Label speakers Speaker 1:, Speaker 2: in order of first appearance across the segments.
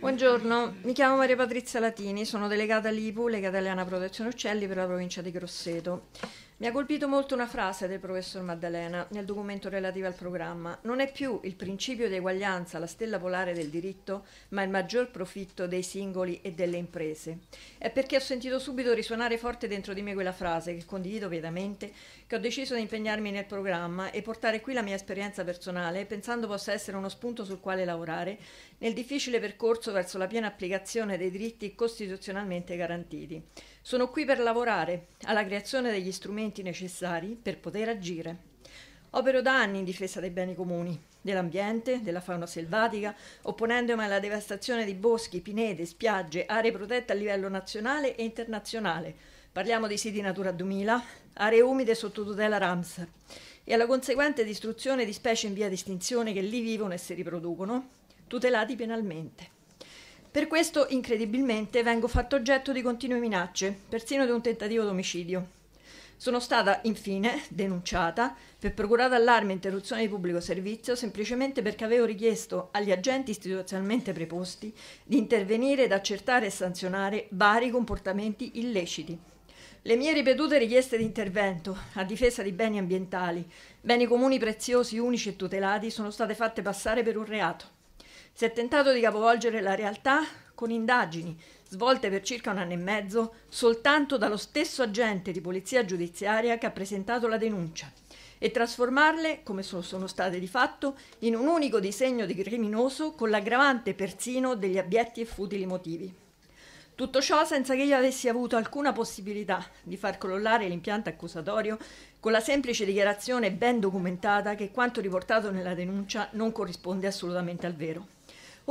Speaker 1: Buongiorno, mi chiamo Maria Patrizia Latini, sono delegata all'IPU, Lega Italiana Protezione Uccelli per la provincia di Grosseto. Mi ha colpito molto una frase del professor Maddalena nel documento relativo al programma. Non è più il principio di eguaglianza la stella polare del diritto, ma il maggior profitto dei singoli e delle imprese. È perché ho sentito subito risuonare forte dentro di me quella frase, che condivido pietamente, che ho deciso di impegnarmi nel programma e portare qui la mia esperienza personale, pensando possa essere uno spunto sul quale lavorare nel difficile percorso verso la piena applicazione dei diritti costituzionalmente garantiti. Sono qui per lavorare alla creazione degli strumenti necessari per poter agire. Opero da anni in difesa dei beni comuni, dell'ambiente, della fauna selvatica, opponendomi alla devastazione di boschi, pinete, spiagge, aree protette a livello nazionale e internazionale. Parliamo di siti Natura 2000, aree umide sotto tutela Ramsar e alla conseguente distruzione di specie in via di estinzione che lì vivono e si riproducono, tutelati penalmente. Per questo, incredibilmente, vengo fatto oggetto di continue minacce, persino di un tentativo d'omicidio. Sono stata, infine, denunciata per procurata allarme e interruzione di pubblico servizio semplicemente perché avevo richiesto agli agenti istituzionalmente preposti di intervenire ed accertare e sanzionare vari comportamenti illeciti. Le mie ripetute richieste di intervento a difesa di beni ambientali, beni comuni preziosi, unici e tutelati, sono state fatte passare per un reato. Si è tentato di capovolgere la realtà con indagini svolte per circa un anno e mezzo soltanto dallo stesso agente di polizia giudiziaria che ha presentato la denuncia e trasformarle, come sono state di fatto, in un unico disegno di criminoso con l'aggravante persino degli abietti e futili motivi. Tutto ciò senza che io avessi avuto alcuna possibilità di far crollare l'impianto accusatorio con la semplice dichiarazione ben documentata che quanto riportato nella denuncia non corrisponde assolutamente al vero.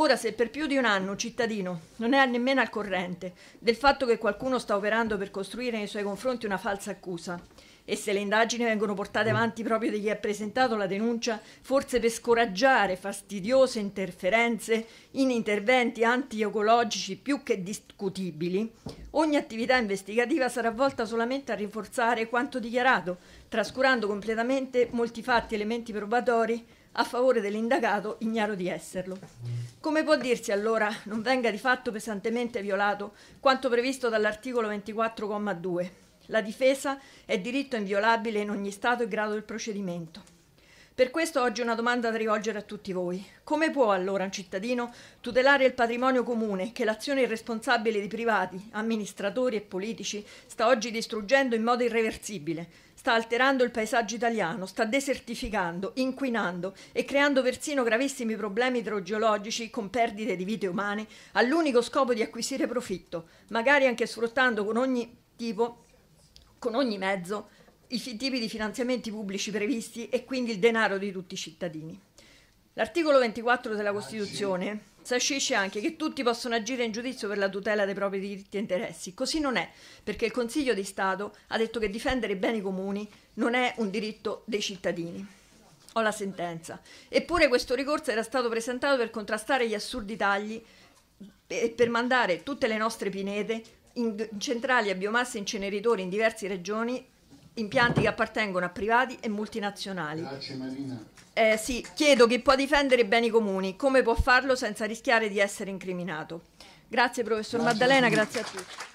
Speaker 1: Ora, se per più di un anno un cittadino non è nemmeno al corrente del fatto che qualcuno sta operando per costruire nei suoi confronti una falsa accusa, e se le indagini vengono portate avanti proprio da chi ha presentato la denuncia, forse per scoraggiare fastidiose interferenze in interventi anti-ecologici più che discutibili, ogni attività investigativa sarà volta solamente a rinforzare quanto dichiarato, trascurando completamente molti fatti e elementi probatori a favore dell'indagato ignaro di esserlo. Come può dirsi allora non venga di fatto pesantemente violato quanto previsto dall'articolo 24,2? La difesa è diritto inviolabile in ogni stato e grado del procedimento. Per questo oggi una domanda da rivolgere a tutti voi. Come può allora un cittadino tutelare il patrimonio comune che l'azione irresponsabile di privati, amministratori e politici sta oggi distruggendo in modo irreversibile, sta alterando il paesaggio italiano, sta desertificando, inquinando e creando persino gravissimi problemi idrogeologici con perdite di vite umane all'unico scopo di acquisire profitto, magari anche sfruttando con ogni tipo, con ogni mezzo, i tipi di finanziamenti pubblici previsti e quindi il denaro di tutti i cittadini. L'articolo 24 della ah, Costituzione Sancisce anche che tutti possono agire in giudizio per la tutela dei propri diritti e interessi. Così non è, perché il Consiglio di Stato ha detto che difendere i beni comuni non è un diritto dei cittadini. Ho la sentenza. Eppure questo ricorso era stato presentato per contrastare gli assurdi tagli e per mandare tutte le nostre pinete in centrali a biomassa e inceneritori in diverse regioni impianti che appartengono a privati e multinazionali. Grazie Marina. Eh, sì, chiedo chi può difendere i beni comuni, come può farlo senza rischiare di essere incriminato. Grazie professor grazie Maddalena, grazie a tutti.